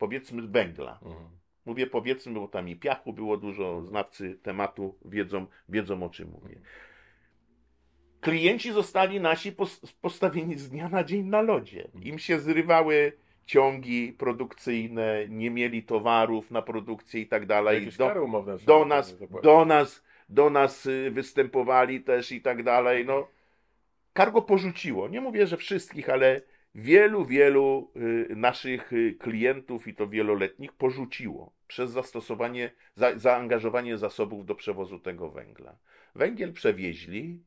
powiedzmy węgla. Mhm. Mówię powiedzmy, bo tam i piachu było dużo, znawcy tematu wiedzą, wiedzą o czym mówię. Mhm. Klienci zostali nasi postawieni z dnia na dzień na lodzie. Mhm. Im się zrywały ciągi produkcyjne, nie mieli towarów na produkcję i tak dalej. Do, tak tak nas, do nas, do y, nas występowali też i tak dalej. No, cargo porzuciło. Nie mówię, że wszystkich, ale wielu, wielu y, naszych y, klientów i to wieloletnich porzuciło przez zastosowanie, za, zaangażowanie zasobów do przewozu tego węgla. Węgiel przewieźli,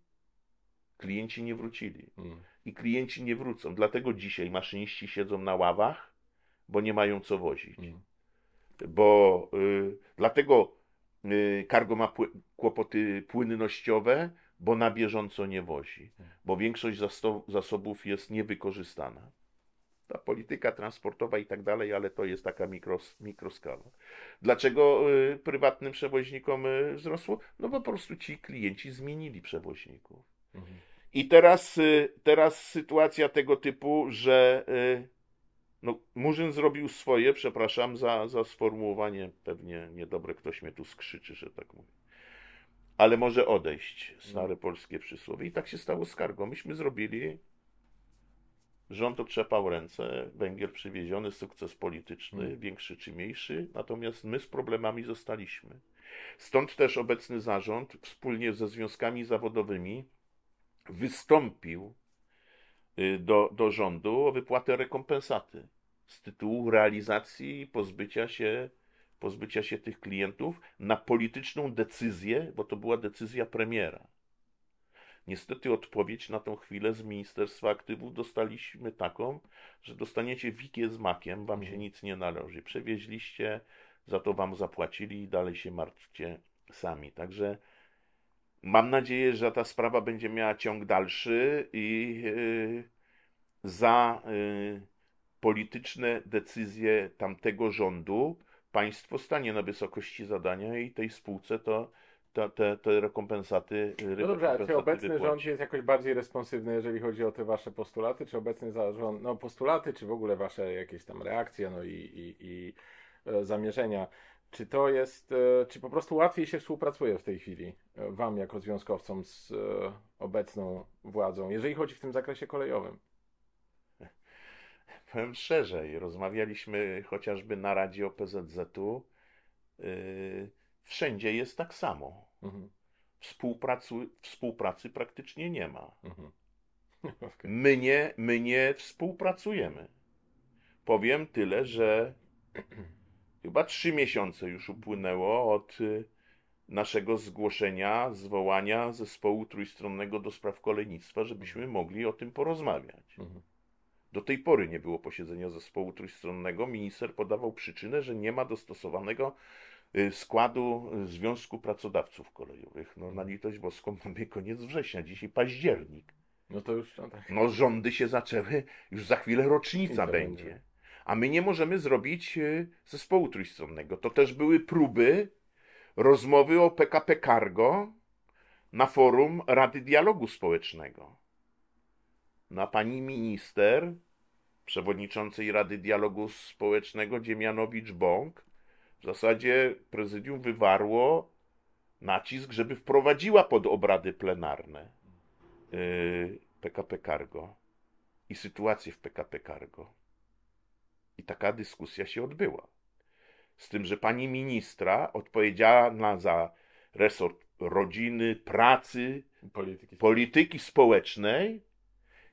klienci nie wrócili. Mm. I klienci nie wrócą. Dlatego dzisiaj maszyniści siedzą na ławach, bo nie mają co wozić. Mm. Bo y, dlatego y, kargo ma pły, kłopoty płynnościowe, bo na bieżąco nie wozi, hmm. bo większość zasobów jest niewykorzystana. Ta polityka transportowa i tak dalej, ale to jest taka mikros, mikroskala. Dlaczego y, prywatnym przewoźnikom y, wzrosło? No bo po prostu ci klienci zmienili przewoźników. Mhm. I teraz, y, teraz sytuacja tego typu, że y, no, Murzyn zrobił swoje, przepraszam za, za sformułowanie, pewnie niedobre ktoś mnie tu skrzyczy, że tak mówię ale może odejść, stare mm. polskie przysłowie. I tak się stało z Myśmy zrobili, rząd otrzepał ręce, węgiel przywieziony, sukces polityczny, mm. większy czy mniejszy, natomiast my z problemami zostaliśmy. Stąd też obecny zarząd wspólnie ze związkami zawodowymi wystąpił y, do, do rządu o wypłatę rekompensaty z tytułu realizacji pozbycia się pozbycia się tych klientów na polityczną decyzję, bo to była decyzja premiera. Niestety odpowiedź na tą chwilę z Ministerstwa Aktywów dostaliśmy taką, że dostaniecie wikię z makiem, wam się mhm. nic nie należy. Przewieźliście, za to wam zapłacili i dalej się martwcie sami. Także mam nadzieję, że ta sprawa będzie miała ciąg dalszy i yy, za yy, polityczne decyzje tamtego rządu państwo stanie na wysokości zadania i tej spółce to te, te, te rekompensaty. No dobrze, ale czy obecny wypłaci. rząd jest jakoś bardziej responsywny, jeżeli chodzi o te wasze postulaty, czy obecny rząd, no postulaty, czy w ogóle wasze jakieś tam reakcje, no i, i, i e, zamierzenia. Czy to jest, e, czy po prostu łatwiej się współpracuje w tej chwili e, Wam jako związkowcom z obecną władzą, jeżeli chodzi w tym zakresie kolejowym? powiem szerzej, rozmawialiśmy chociażby na Radzie OPZZ-u, yy, wszędzie jest tak samo. Mhm. Współpracy, współpracy praktycznie nie ma. Mhm. Okay. My, nie, my nie współpracujemy. Powiem tyle, że chyba trzy miesiące już upłynęło od y, naszego zgłoszenia, zwołania zespołu trójstronnego do spraw kolejnictwa, żebyśmy mhm. mogli o tym porozmawiać. Mhm. Do tej pory nie było posiedzenia zespołu trójstronnego. Minister podawał przyczynę, że nie ma dostosowanego y, składu y, Związku Pracodawców Kolejowych. No na litość boską mamy koniec września, dzisiaj październik. No to już no tak. No rządy się zaczęły, już za chwilę rocznica będzie. będzie. A my nie możemy zrobić y, zespołu trójstronnego. To też były próby rozmowy o PKP Cargo na forum Rady Dialogu Społecznego na pani minister przewodniczącej Rady Dialogu Społecznego Dziemianowicz-Bąk w zasadzie prezydium wywarło nacisk, żeby wprowadziła pod obrady plenarne PKP y, Cargo i sytuację w PKP Cargo. I taka dyskusja się odbyła. Z tym, że pani ministra odpowiedzialna za resort rodziny, pracy, polityki, polityki społecznej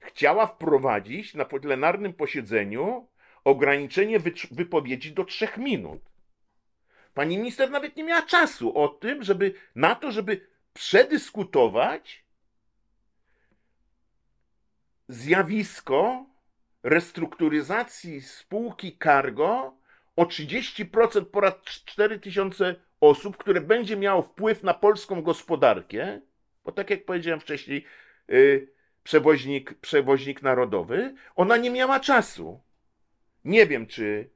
chciała wprowadzić na plenarnym posiedzeniu ograniczenie wypowiedzi do trzech minut. Pani minister nawet nie miała czasu o tym, żeby na to, żeby przedyskutować zjawisko restrukturyzacji spółki Cargo o 30% ponad 4000 osób, które będzie miało wpływ na polską gospodarkę, bo tak jak powiedziałem wcześniej, yy, przewoźnik, przewoźnik narodowy, ona nie miała czasu. Nie wiem, czy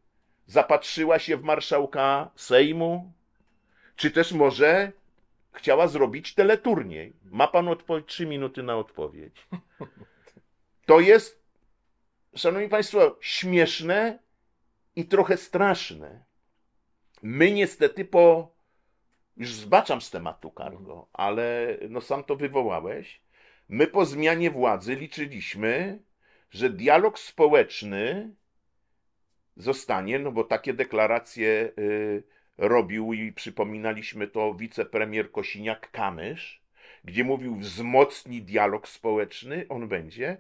zapatrzyła się w marszałka Sejmu, czy też może chciała zrobić teleturniej. Ma pan odpo- trzy minuty na odpowiedź. To jest, szanowni państwo, śmieszne i trochę straszne. My niestety po, już zbaczam z tematu cargo, ale no sam to wywołałeś, My po zmianie władzy liczyliśmy, że dialog społeczny zostanie, no bo takie deklaracje y, robił i przypominaliśmy to wicepremier Kosiniak-Kamysz, gdzie mówił wzmocni dialog społeczny, on będzie,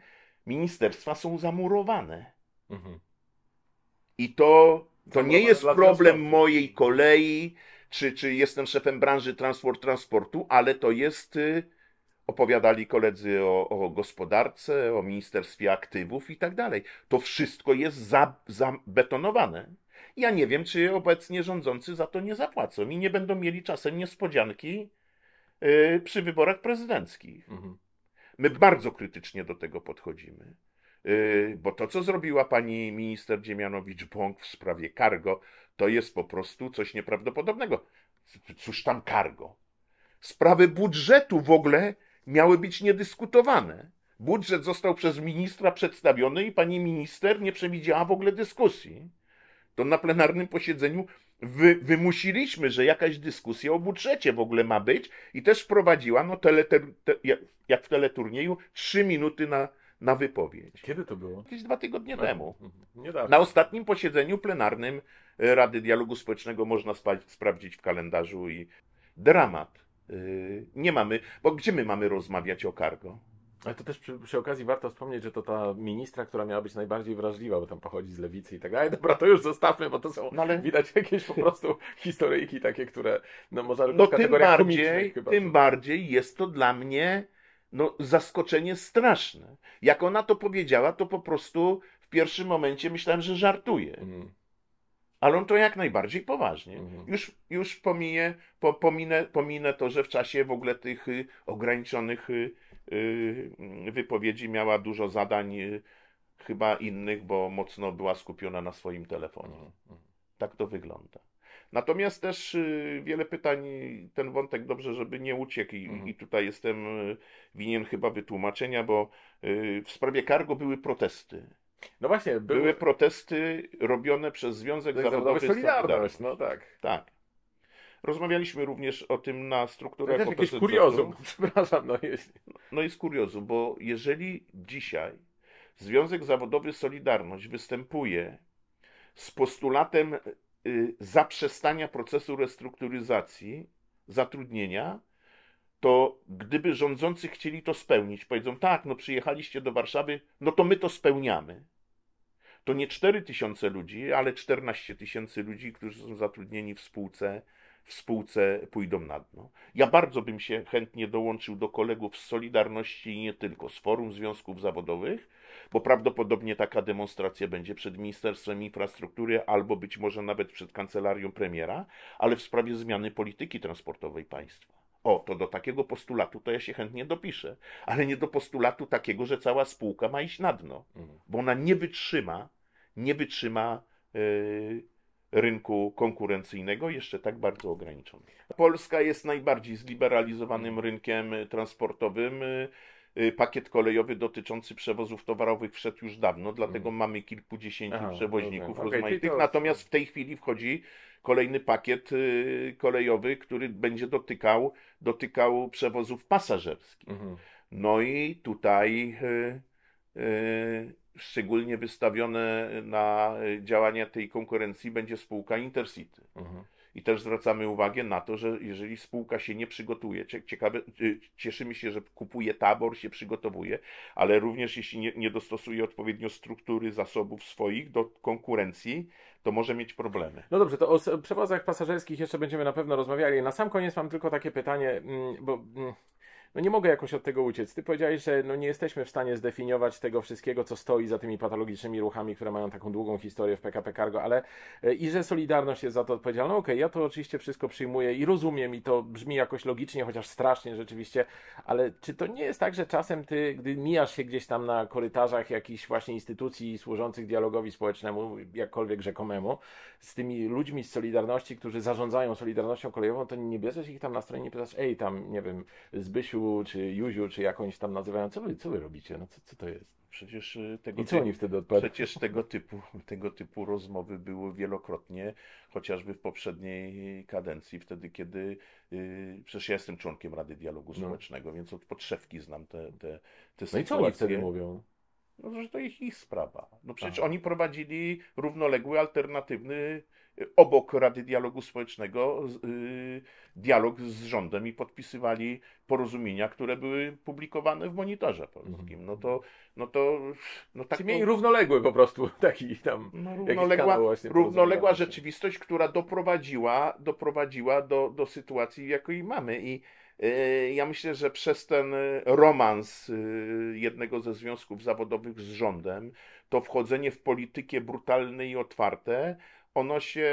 ministerstwa są zamurowane. Mhm. I to, to nie jest problem mojej kolei, czy, czy jestem szefem branży transport transportu, ale to jest y, opowiadali koledzy o, o, gospodarce, o Ministerstwie Aktywów i tak dalej. To wszystko jest zabetonowane. Ja nie wiem, czy obecnie rządzący za to nie zapłacą i nie będą mieli czasem niespodzianki yy, przy wyborach prezydenckich. Mhm. My bardzo krytycznie do tego podchodzimy. Y, bo to, co zrobiła pani minister Dziemianowicz-Bąk w sprawie cargo, to jest po prostu coś nieprawdopodobnego. Cóż tam cargo? Sprawy budżetu w ogóle miały być niedyskutowane. Budżet został przez ministra przedstawiony i pani minister nie przewidziała w ogóle dyskusji. To na plenarnym posiedzeniu wy, wymusiliśmy, że jakaś dyskusja o budżecie w ogóle ma być i też wprowadziła, no tele, te, jak w teleturnieju, trzy minuty na, na wypowiedź. Kiedy to było? Jakieś dwa tygodnie no, temu. Mhm. Niedawno. Na ostatnim posiedzeniu plenarnym e, Rady Dialogu Społecznego można sprawdzić w kalendarzu i dramat. Y, nie mamy, bo gdzie my mamy rozmawiać o kargo? Ale to też przy, przy, okazji warto wspomnieć, że to ta ministra, która miała być najbardziej wrażliwa, bo tam pochodzi z lewicy i tak dalej. Dobra, to już zostawmy, bo to są no ale... widać jakieś po prostu historyjki takie, które no może no, tym bardziej, chyba, Tym bardziej jest to dla mnie no, zaskoczenie straszne. Jak ona to powiedziała, to po prostu w pierwszym momencie myślałem, że żartuje. Mm ale on to jak najbardziej poważnie. Mhm. Już, już pomiję, po, pominę, pominę to, że w czasie w ogóle tych y, ograniczonych y, y, wypowiedzi miała dużo zadań chyba innych, bo mocno była skupiona na swoim telefonie. Mhm. Tak to wygląda. Natomiast też wiele pytań, ten wątek dobrze, żeby nie uciekł, i, mhm. i tutaj jestem winien chyba wytłumaczenia, bo w sprawie kargo były protesty no właśnie. Był... Były protesty robione przez Związek no Zawodowy, Zawodowy Solidarność. Solidarność. No tak. Tak. Rozmawialiśmy również o tym na strukturach jest jakieś kuriozum, przepraszam. No, jest. no jest kuriozum, bo jeżeli dzisiaj Związek Zawodowy Solidarność występuje z postulatem y, zaprzestania procesu restrukturyzacji zatrudnienia, to gdyby rządzący chcieli to spełnić, powiedzą tak, no przyjechaliście do Warszawy, no to my to spełniamy to nie 4 tysiące ludzi, ale 14 tysięcy ludzi, którzy są zatrudnieni w spółce, w spółce pójdą na dno. Ja bardzo bym się chętnie dołączył do kolegów z Solidarności i nie tylko, z Forum Związków Zawodowych, bo prawdopodobnie taka demonstracja będzie przed Ministerstwem Infrastruktury albo być może nawet przed kancelarią premiera, ale w sprawie zmiany polityki transportowej państwa. O, to do takiego postulatu to ja się chętnie dopiszę, ale nie do postulatu takiego, że cała spółka ma iść na dno, mhm. bo ona nie wytrzyma, nie wytrzyma yy, rynku konkurencyjnego, jeszcze tak bardzo ograniczonego. Polska jest najbardziej zliberalizowanym mhm. rynkiem transportowym. E, Y, pakiet kolejowy dotyczący przewozów towarowych wszedł już dawno, dlatego mm. mamy kilkudziesięciu Aha, przewoźników okay. rozmaitych. Okay, Natomiast w tej chwili wchodzi kolejny pakiet y, kolejowy, który będzie dotykał, dotykał przewozów pasażerskich. Mhm. No i tutaj y, y, szczególnie wystawione na y, działania tej konkurencji będzie spółka Intercity. Mhm. I też zwracamy uwagę na to, że jeżeli spółka się nie przygotuje, ciekawe, y, cieszymy się, że kupuje tabor, się przygotowuje, ale również jeśli nie, nie dostosuje odpowiednio struktury zasobów swoich do konkurencji, to może mieć problemy. No dobrze, to o przewozach pasażerskich jeszcze będziemy na pewno rozmawiali. Na sam koniec mam tylko takie pytanie, mm, bo mm, no nie mogę jakoś od tego uciec. Ty powiedziałeś, że no nie jesteśmy w stanie zdefiniować tego wszystkiego, co stoi za tymi patologicznymi ruchami, które mają taką długą historię w PKP Cargo, ale e, i że Solidarność jest za to odpowiedzialna. No okej, okay, ja to oczywiście wszystko przyjmuję i rozumiem i to brzmi jakoś logicznie, chociaż strasznie rzeczywiście, ale czy to nie jest tak, że czasem ty, gdy mijasz się gdzieś tam na korytarzach jakichś właśnie instytucji służących dialogowi społecznemu, jakkolwiek rzekomemu, z tymi ludźmi z Solidarności, którzy zarządzają Solidarnością Kolejową, to nie bierzesz ich tam na stronie i pytasz, ej, tam, nie wiem, Zbysiu, Jurku, czy Juziu, czy jakąś tam nazywają, co wy, co wy robicie? No co, co to jest? Przecież e, tego, I co oni wtedy odpowiadają? Przecież tego typu, tego typu rozmowy były wielokrotnie, chociażby w poprzedniej kadencji, wtedy kiedy, yy, przecież ja jestem członkiem Rady Dialogu no. Społecznego, no. więc od podszewki znam te, te, te sytuacje. No i co oni wtedy mówią? No, że to ich, ich sprawa. No przecież Aha. oni prowadzili równoległy, alternatywny obok Rady Dialogu Społecznego y, dialog z rządem i podpisywali porozumienia, które były publikowane w monitorze polskim. Mhm. No to, no to, no tak. Czyli to... równoległy po prostu taki tam. No, równoległa, równoległa rzeczywistość, która doprowadziła, doprowadziła do, do sytuacji, jakiej mamy. I y, ja myślę, że przez ten romans y, jednego ze związków zawodowych z rządem, to wchodzenie w politykę brutalne i otwarte, ono się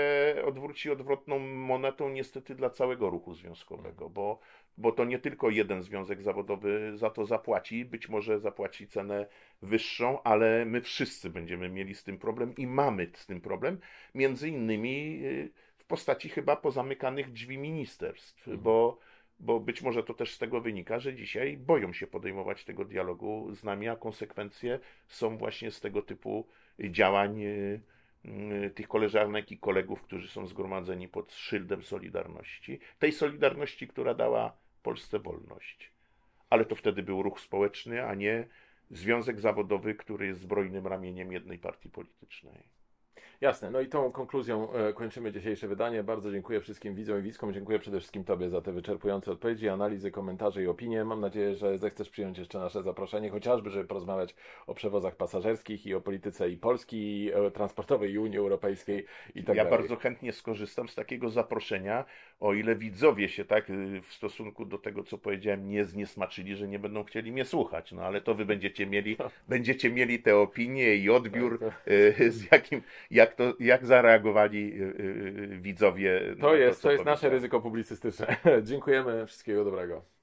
odwróci odwrotną monetą niestety dla całego ruchu związkowego, mhm. bo, bo to nie tylko jeden związek zawodowy za to zapłaci, być może zapłaci cenę wyższą, ale my wszyscy będziemy mieli z tym problem i mamy z tym problem, między innymi y, w postaci chyba pozamykanych drzwi ministerstw, mhm. bo bo być może to też z tego wynika, że dzisiaj boją się podejmować tego dialogu z nami, a konsekwencje są właśnie z tego typu działań y, Y, tych koleżanek i kolegów, którzy są zgromadzeni pod szyldem Solidarności, tej Solidarności, która dała Polsce wolność. Ale to wtedy był ruch społeczny, a nie związek zawodowy, który jest zbrojnym ramieniem jednej partii politycznej. Jasne, no i tą konkluzją e, kończymy dzisiejsze wydanie. Bardzo dziękuję wszystkim widzom i widzkom. Dziękuję przede wszystkim Tobie za te wyczerpujące odpowiedzi, analizy, komentarze i opinie. Mam nadzieję, że zechcesz przyjąć jeszcze nasze zaproszenie, chociażby, żeby porozmawiać o przewozach pasażerskich i o polityce i Polski, i e, transportowej i Unii Europejskiej i tak ja dalej. Ja bardzo chętnie skorzystam z takiego zaproszenia, o ile widzowie się tak y, w stosunku do tego, co powiedziałem, nie zniesmaczyli, że nie będą chcieli mnie słuchać. No ale to Wy będziecie mieli, no. będziecie mieli te opinie i odbiór, tak, tak. Y, z jakim jak jak, to, jak zareagowali y, y, y, widzowie. To jest, to, to, to jest nasze ryzyko publicystyczne. Dziękujemy, wszystkiego dobrego.